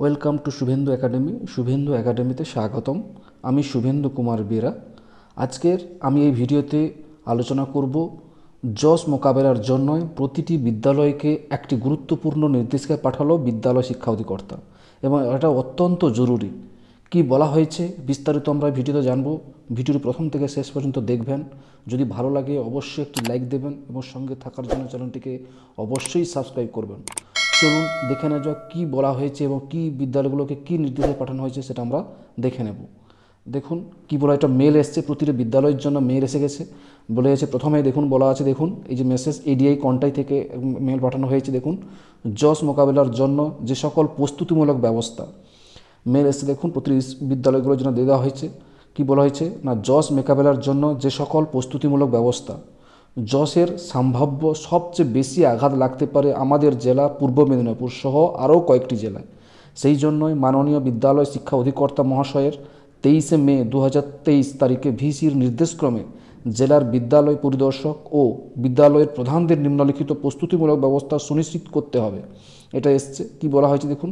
welcome to Shubhendu academy Shubhendu একাডেমিতে স্বাগতম আমি শুভেন্দু কুমার বেরা আজকের আমি এই ভিডিওতে আলোচনা করব জস মোকাবেলার জন্যই প্রতিটি বিদ্যালয়কে একটি গুরুত্বপূর্ণ নির্দেশিকা পাঠালো বিদ্যালয় শিক্ষা অধিকর্তা এবং এটা অত্যন্ত জরুরি কি বলা হয়েছে বিস্তারিত আমরা ভিডিওতে জানবো ভিডিওর প্রথম থেকে শেষ পর্যন্ত দেখবেন যদি ভালো লাগে অবশ্যই একটি লাইক দেবেন এবং সঙ্গে থাকার জন্য চ্যানেলটিকে অবশ্যই সাবস্ক্রাইব করবেন চলুন দেখে নেওয়া যাক কী বলা হয়েছে এবং কী বিদ্যালয়গুলোকে কী নির্দেশে পাঠানো হয়েছে সেটা আমরা দেখে নেব দেখুন কি বলা এটা মেল এসছে প্রতিটা বিদ্যালয়ের জন্য মেল এসে গেছে বলে গেছে প্রথমে দেখুন বলা আছে দেখুন এই যে মেসেজ এডিআই কন্টাই থেকে মেল পাঠানো হয়েছে দেখুন জস মোকাবেলার জন্য যে সকল প্রস্তুতিমূলক ব্যবস্থা মেল এসে দেখুন প্রতি বিদ্যালয়গুলোর জন্য দিয়ে দেওয়া হয়েছে কি বলা হয়েছে না জস মোকাবেলার জন্য যে সকল প্রস্তুতিমূলক ব্যবস্থা যশের সম্ভাব্য সবচেয়ে বেশি আঘাত লাগতে পারে আমাদের জেলা পূর্ব মেদিনীপুর সহ আরও কয়েকটি জেলায় সেই জন্যই মাননীয় বিদ্যালয় শিক্ষা অধিকর্তা মহাশয়ের তেইশে মে দু হাজার তারিখে ভিসির নির্দেশক্রমে জেলার বিদ্যালয় পরিদর্শক ও বিদ্যালয়ের প্রধানদের নিম্নলিখিত প্রস্তুতিমূলক ব্যবস্থা সুনিশ্চিত করতে হবে এটা এসছে কি বলা হয়েছে দেখুন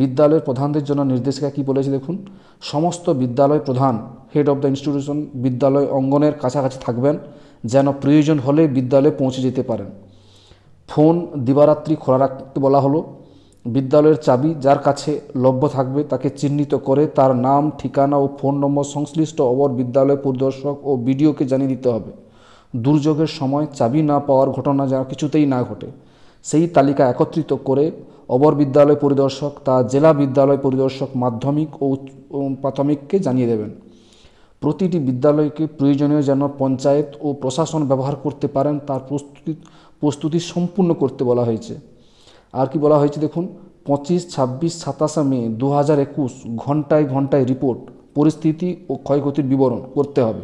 বিদ্যালয়ের প্রধানদের জন্য নির্দেশিকা কি বলেছে দেখুন সমস্ত বিদ্যালয় প্রধান হেড অব দ্য ইনস্টিটিউশন বিদ্যালয় অঙ্গনের কাছাকাছি থাকবেন যেন প্রয়োজন হলে বিদ্যালয়ে পৌঁছে যেতে পারেন ফোন দিবারাত্রি খোলা রাখতে বলা হলো বিদ্যালয়ের চাবি যার কাছে লভ্য থাকবে তাকে চিহ্নিত করে তার নাম ঠিকানা ও ফোন নম্বর সংশ্লিষ্ট অবর বিদ্যালয় পরিদর্শক ও বিডিওকে জানিয়ে দিতে হবে দুর্যোগের সময় চাবি না পাওয়ার ঘটনা যেন কিছুতেই না ঘটে সেই তালিকা একত্রিত করে অবর বিদ্যালয় পরিদর্শক তা জেলা বিদ্যালয় পরিদর্শক মাধ্যমিক ও প্রাথমিককে জানিয়ে দেবেন প্রতিটি বিদ্যালয়কে প্রয়োজনীয় যেন পঞ্চায়েত ও প্রশাসন ব্যবহার করতে পারেন তার প্রস্তুতি প্রস্তুতি সম্পূর্ণ করতে বলা হয়েছে আর কি বলা হয়েছে দেখুন পঁচিশ ছাব্বিশ সাতাশে মে দু হাজার একুশ ঘন্টায় ঘন্টায় রিপোর্ট পরিস্থিতি ও ক্ষয়ক্ষতির বিবরণ করতে হবে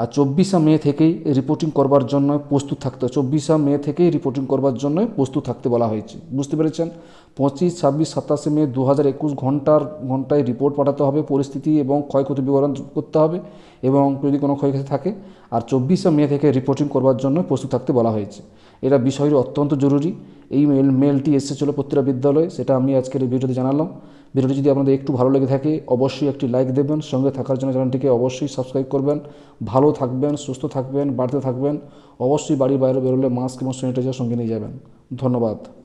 আর চব্বিশা মে থেকেই রিপোর্টিং করবার জন্য প্রস্তুত থাকতে চব্বিশা মে থেকেই রিপোর্টিং করবার জন্য প্রস্তুত থাকতে বলা হয়েছে বুঝতে পেরেছেন পঁচিশ ছাব্বিশ সাতাশে মে দু হাজার একুশ ঘন্টার ঘন্টায় রিপোর্ট পাঠাতে হবে পরিস্থিতি এবং ক্ষয়ক্ষতি বিবরণ করতে হবে এবং যদি কোনো ক্ষয়ক্ষতি থাকে আর চব্বিশে মে থেকে রিপোর্টিং করবার জন্য প্রস্তুত থাকতে বলা হয়েছে এটা বিষয়টি অত্যন্ত জরুরি এই মেল মেলটি এসেছিলো প্রতিটা বিদ্যালয় সেটা আমি আজকের এই ভিডিওতে জানালাম ভিডিওটি যদি আপনাদের একটু ভালো লেগে থাকে অবশ্যই একটি লাইক দেবেন সঙ্গে থাকার জন্য চ্যানেলটিকে অবশ্যই সাবস্ক্রাইব করবেন ভালো থাকবেন সুস্থ থাকবেন বাড়তে থাকবেন অবশ্যই বাড়ির বাইরে বেরোলে মাস্ক এবং স্যানিটাইজার সঙ্গে নিয়ে যাবেন ধন্যবাদ